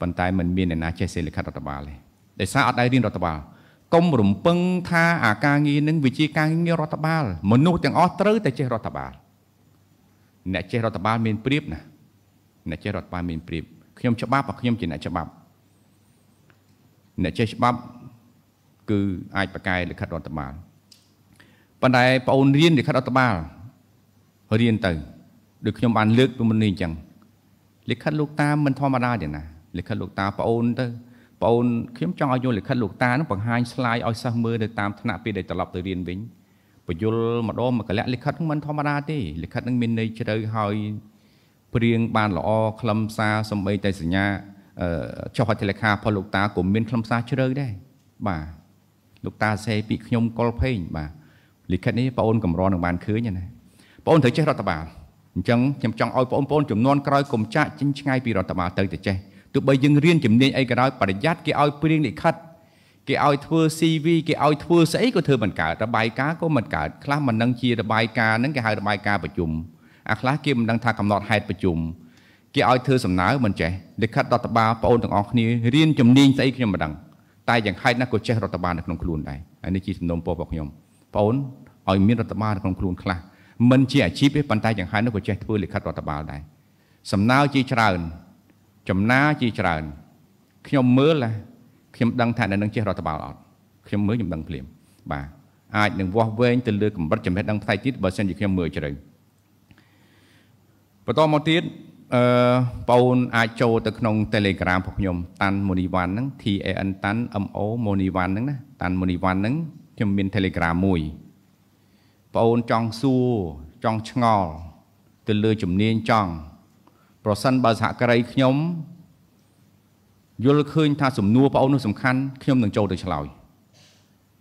ប៉ុន្តែมันមានអ្នកណាចេះសេលិខិតរដ្ឋបាលទេដោយសារអត់ដែររៀនរដ្ឋបាលកុំរំពឹង ថាអាការងារនឹងវិជាការងាររដ្ឋបាល មនុស្សទាំងអស់ត្រូវតែចេះរដ្ឋបាលអ្នកចេះរដ្ឋបាលមានប្រៀបណាអ្នកចេះរដ្ឋបាលមានប្រៀបខ្ញុំច្បាប់បើខ្ញុំជាអ្នកច្បាប់អ្នកចេះច្បាប់គឺអាចបកកែលិខិតរដ្ឋបាលប៉ុន្តែបងអូនរៀនលិខិតរដ្ឋបាលរៀនទៅដូចខ្ញុំបានលើកពីមុននេះអញ្ចឹងលិខិតលោកតាមិនធម្មតាទេណាលិខិតលោកតាបងអូនទៅបងអូនខ្ញុំចង់ឲ្យយកលិខិតលោកតានឹងបង្ហាញស្លាយឲ្យសិស្សមើលនៅតាមថ្នាក់ពេលដែលត្រឡប់ទៅរៀនវិញបញ្យលម្ដងមកកលៈលិខិតនឹងមិនធម្មតាទេលិខិតនឹងមានន័យជ្រៅហើយព្រៀងបានល្អខ្លឹមសារសំបីតែសញ្ញាចុះហត្ថលេខាផលលោកតាក៏មានខ្លឹមសារជ្រៅដែរបាទលោកតាសេពីខ្ញុំកុលភេងបាទលិខិតនេះបងអូនកម្រនឹងបានឃើញណាបងអូនត្រូវចេះរដ្ឋបាលអញ្ចឹងខ្ញុំចង់ឲ្យបងប្អូនចំនួនក្រោយកុំចាក់ចិញ្ឆ្ងាយពីរដ្ឋបាលទៅតែចេះទោះបីយើងរៀនជំនាញអីក៏ដោយប្រយ័ត្នគេឲ្យព្រៀងលិខិតគេឲ្យធ្វើ CV គេឲ្យធ្វើស្អីក៏ធ្វើមិនកើតរបាយការណ៍ក៏មិនកើតខ្លះមិននឹងជារបាយការណ៍ហ្នឹងគេហៅរបាយការណ៍ប្រជុំអាខ្លះគេមិនដឹងថាកំណត់ហេតុប្រជុំគេឲ្យធ្វើសំណើមិនចេះលិខិតរដ្ឋបាលប្អូនទាំងអស់គ្នារៀនជំនាញស្អីខ្ញុំមិនដឹងតែយ៉ាងហេតុណាក៏ចេះរដ្ឋបាលនៅក្នុងខ្លួនដែរហើយនេះជាសំណូមពររបស់ខ្ញុំប្អូនឲ្យមានរដ្ឋបាលនៅក្នុងខ្លួន ខ្លះមិនជាអាជីពទេប៉ុន្តែយ៉ាងហោចណាស់ក៏ចេះធ្វើលិខិតរដ្ឋបាលដែរសំណើជាច្រើនចំណាជាច្រើនខ្ញុំមើលខ្ញុំដឹងថានៅនឹងចេះរដ្ឋបាលអត់ខ្ញុំមើលខ្ញុំដឹងភ្លាមបាទអាចនឹងវាស់វែងទៅលើកម្រិតចំណេះដឹងផ្នែកទៀតបើសិនជាខ្ញុំមើលជ្រៅបន្តមកទៀតអឺបងអូនអាចចូលទៅក្នុង Telegram របស់ខ្ញុំ តាន់មូនីវ៉ាន់ហ្នឹង T A N តាន់ M O មូនីវ៉ាន់ហ្នឹងណាតាន់មូនីវ៉ាន់ហ្នឹងខ្ញុំមាន Telegram មួយបងអូនចង់សួរចង់ឆ្ងល់ទៅលើជំនាញចង់ប្រសិនបើសហការីខ្ញុំយល់ឃើញថាសំណួរបងអូននោះសំខាន់ខ្ញុំនឹងចូលទៅឆ្លើយ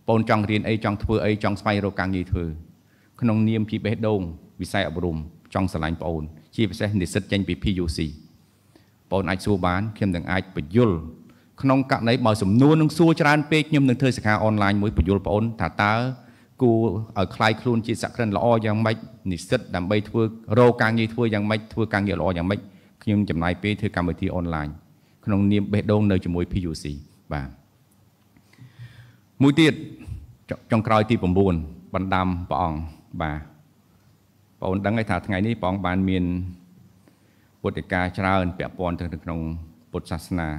បងអូនចង់រៀនអីចង់ធ្វើអីចង់ស្វែងរកការងារធ្វើក្នុងនាមជាបេះដូង វិស័យអប់រំចង់ស្រឡាញ់បងអូនជាពិសេសនិស្សិតចេញពី PUC បងអាចសួរបានខ្ញុំនឹងអាចបញ្យល់ក្នុងករណីបើសំណួរនឹងសួរច្រើនពេកខ្ញុំនឹងធ្វើសិក្ខាអនឡាញមួយបញ្យល់បងថាតើគួរឲ្យคลายខ្លួនជាសក្តិនល្អយ៉ាងម៉េចនិស្សិតដើម្បីធ្វើរកការងារធ្វើយ៉ាងម៉េចធ្វើការងារល្អយ៉ាងម៉េចខ្ញុំចំណាយពេលធ្វើកម្មវិធីអនឡាញក្នុងនាមបេះដូងនៅជាមួយ PUC បាទមួយទៀតចុងក្រោយទី9បណ្ដាំព្រះអង្គបាទបងដឹងហើយថាថ្ងៃនេះព្រះអង្គបានមានពុទ្ធិកាច្រើនពាក់ព័ន្ធទៅក្នុងពុទ្ធសាសនា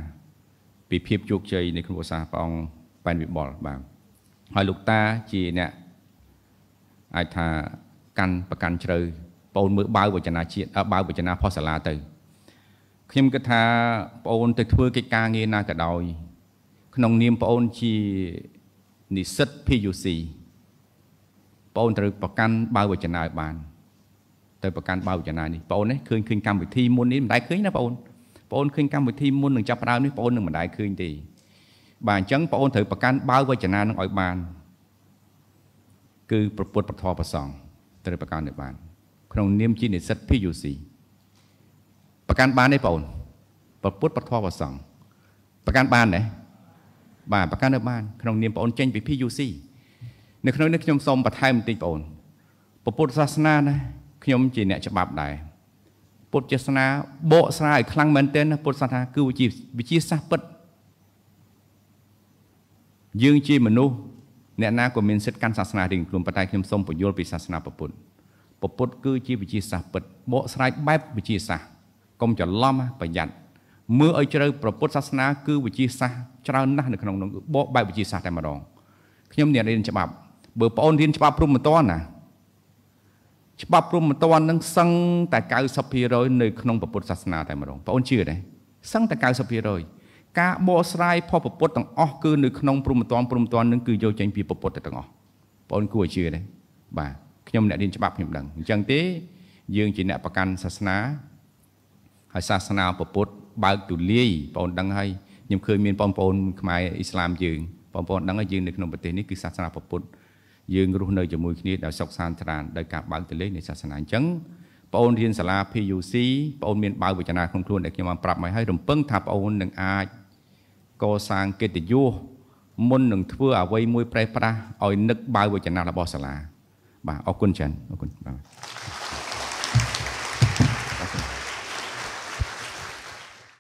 ពីភាពជោគជ័យនៃគ្រួសារព្រះអង្គប៉ែនវិបុលបាទហើយលោកតាជាអ្នកអាចថាកាន់ប្រកាន់ជ្រៅបងមើលបាវវចនាជាតិបាវវចនាផុសសាលាទៅខ្ញុំគិតថាបងទៅធ្វើកិច្ចការងារណាក៏ដោយក្នុងនាមបងជានិស្សិត PUC បងត្រូវប្រកាន់បាវវចនាឲ្យបានទៅប្រកាន់បើវចនានេះបងអូននេះឃើញឃើញកម្មវិធីមុននេះមិនដែលឃើញណាបងអូនបងអូនឃើញកម្មវិធីមុននឹងចាប់ផ្ដើមនេះបងអូននឹងមិនដែលឃើញទេបាទអញ្ចឹងបងអូនត្រូវប្រកាន់បើវចនានឹងឲ្យបានគឺប្រពុតប្រធរប្រសងត្រូវប្រកាន់ឲ្យបានក្នុងនាមជានិស្សិត PUC ប្រកាន់បានទេបងអូនប្រពុតប្រធរប្រសងប្រកាន់បានទេបាទប្រកាន់នៅបានក្នុងនាមបងអូនចេញពី PUC នៅក្នុងនេះខ្ញុំសូមបន្ថែមបន្តិចបងអូនពុទ្ធសាសនាណាខ្ញុំជាអ្នកច្បាប់ដែរពុទ្ធទេសនាបកស្រាយខ្លាំងមែនទែនពុទ្ធសាសនាគឺវិជាវិជាសាស្ត្រពិតយើងជាមនុស្សអ្នកណាក៏មានសិទ្ធិកាន់សាសនារៀងខ្លួនប៉ុន្តែខ្ញុំសូមបញ្យល់ពីសាសនាពុទ្ធពុទ្ធគឺជាវិជាសាស្ត្រពិតបកស្រាយបែបវិជាសាស្ត្រកុំច្រឡំប្រយ័ត្នមើលឲ្យជ្រៅប្រពុទ្ធសាសនាគឺវិជាសាស្ត្រច្រើនណាស់នៅក្នុងនោះបកបែបវិជាសាស្ត្រតែម្ដងខ្ញុំអ្នករៀនច្បាប់បើប្អូនរៀនច្បាប់ព្រមមិនតាន់ណាច្បាប់ព្រហ្មទណ្ឌនឹងសឹងតែ90%នៅ ក្នុងពុទ្ធសាសនាតែម្ដងបងអូនជឿទេសឹងតែ90%ការបកស្រាយផលពុទ្ធទាំងអស់គឺនៅក្នុងព្រហ្មទណ្ឌព្រហ្មទណ្ឌនឹងគឺយកចេញពីពុទ្ធទាំងអស់បងអូនគួរជឿទេបាទខ្ញុំអ្នករៀនច្បាប់ខ្ញុំដឹងអញ្ចឹងទេ យើង ជាអ្នកប្រកាន់សាសនាហើយសាសនាពុទ្ធបើកទូលាយបងអូនដឹងហើយខ្ញុំឃើញមាន បងប្អូនខ្មែរអ៊ីស្លាមយើងបងប្អូនដឹងហើយយើងនៅក្នុងប្រទេសនេះគឺសាសនាពុទ្ធយើងរស់នៅជាមួយគ្នាដោយសុខសាន្តច្រើនដោយការបើកទលេនៃសាសនាអញ្ចឹងបងអូនរៀនសាលា PUC បងអូនមានបើវិជ្ជាក្នុងខ្លួនដែលខ្ញុំបានប្រាប់មកហើយរំពឹងថាបងអូននឹងអាចកសាងកិត្តិយសមុននឹងធ្វើអ្វីមួយប្រេះប្រាស់ឲ្យនឹកបើវិជ្ជារបស់សាលា បាទអរគុណច្រើនអរគុណបាទ